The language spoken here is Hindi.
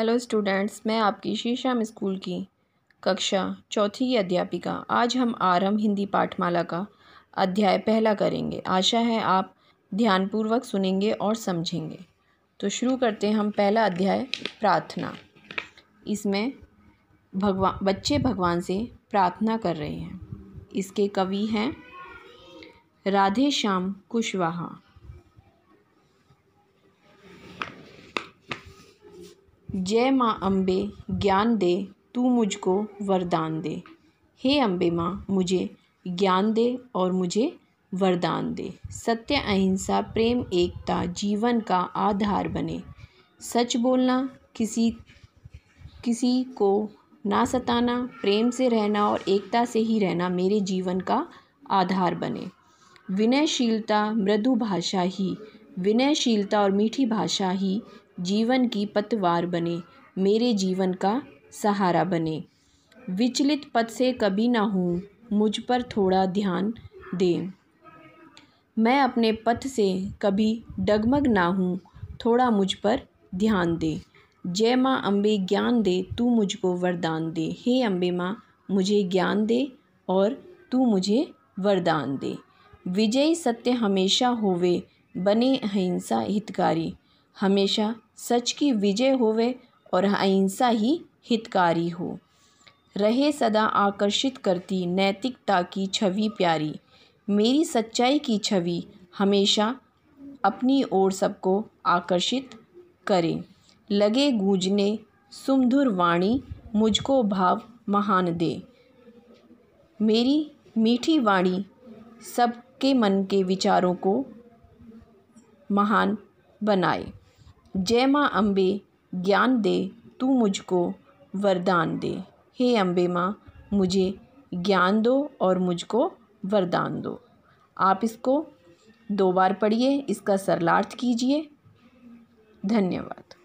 हेलो स्टूडेंट्स मैं आपकी शीशाम स्कूल की कक्षा चौथी की अध्यापिका आज हम आरंभ हिंदी पाठमाला का अध्याय पहला करेंगे आशा है आप ध्यानपूर्वक सुनेंगे और समझेंगे तो शुरू करते हैं हम पहला अध्याय प्रार्थना इसमें भगवान बच्चे भगवान से प्रार्थना कर रहे हैं इसके कवि हैं राधे श्याम कुशवाहा जय माँ अम्बे ज्ञान दे तू मुझको वरदान दे हे अम्बे माँ मुझे ज्ञान दे और मुझे वरदान दे सत्य अहिंसा प्रेम एकता जीवन का आधार बने सच बोलना किसी किसी को ना सताना प्रेम से रहना और एकता से ही रहना मेरे जीवन का आधार बने विनयशीलता मृदु भाषा ही विनयशीलता और मीठी भाषा ही जीवन की पतवार बने मेरे जीवन का सहारा बने विचलित पथ से कभी ना हूँ मुझ पर थोड़ा ध्यान दे मैं अपने पथ से कभी डगमग ना हूँ थोड़ा मुझ पर ध्यान दे जय माँ अम्बे ज्ञान दे तू मुझको वरदान दे हे अम्बे माँ मुझे ज्ञान दे और तू मुझे वरदान दे विजय सत्य हमेशा होवे बने अहिंसा हितकारी हमेशा सच की विजय होवे और अहिंसा ही हितकारी हो रहे सदा आकर्षित करती नैतिकता की छवि प्यारी मेरी सच्चाई की छवि हमेशा अपनी ओर सबको आकर्षित करे लगे गूंजने सुमधुर वाणी मुझको भाव महान दे मेरी मीठी वाणी सबके मन के विचारों को महान बनाए जय माँ अम्बे ज्ञान दे तू मुझको वरदान दे हे अम्बे माँ मुझे ज्ञान दो और मुझको वरदान दो आप इसको दो बार पढ़िए इसका सरलार्थ कीजिए धन्यवाद